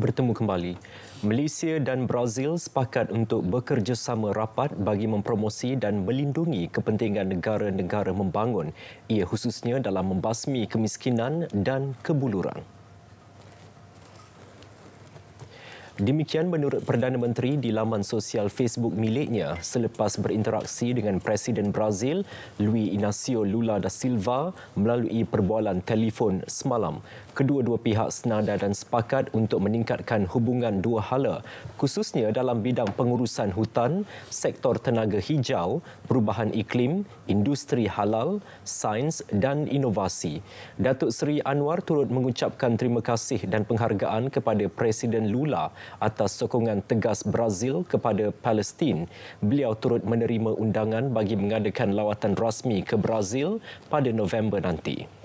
bertemu kembali. Malaysia dan Brazil sepakat untuk bekerjasama rapat bagi mempromosi dan melindungi kepentingan negara-negara membangun, ia khususnya dalam membasmi kemiskinan dan kebuluran. Demikian menurut Perdana Menteri di laman sosial Facebook miliknya selepas berinteraksi dengan Presiden Brazil Luis Inacio Lula da Silva melalui perbualan telefon semalam. Kedua-dua pihak senada dan sepakat untuk meningkatkan hubungan dua hala khususnya dalam bidang pengurusan hutan, sektor tenaga hijau, perubahan iklim, industri halal, sains dan inovasi. Datuk Seri Anwar turut mengucapkan terima kasih dan penghargaan kepada Presiden Lula atas sokongan tegas Brazil kepada Palestin. Beliau turut menerima undangan bagi mengadakan lawatan rasmi ke Brazil pada November nanti.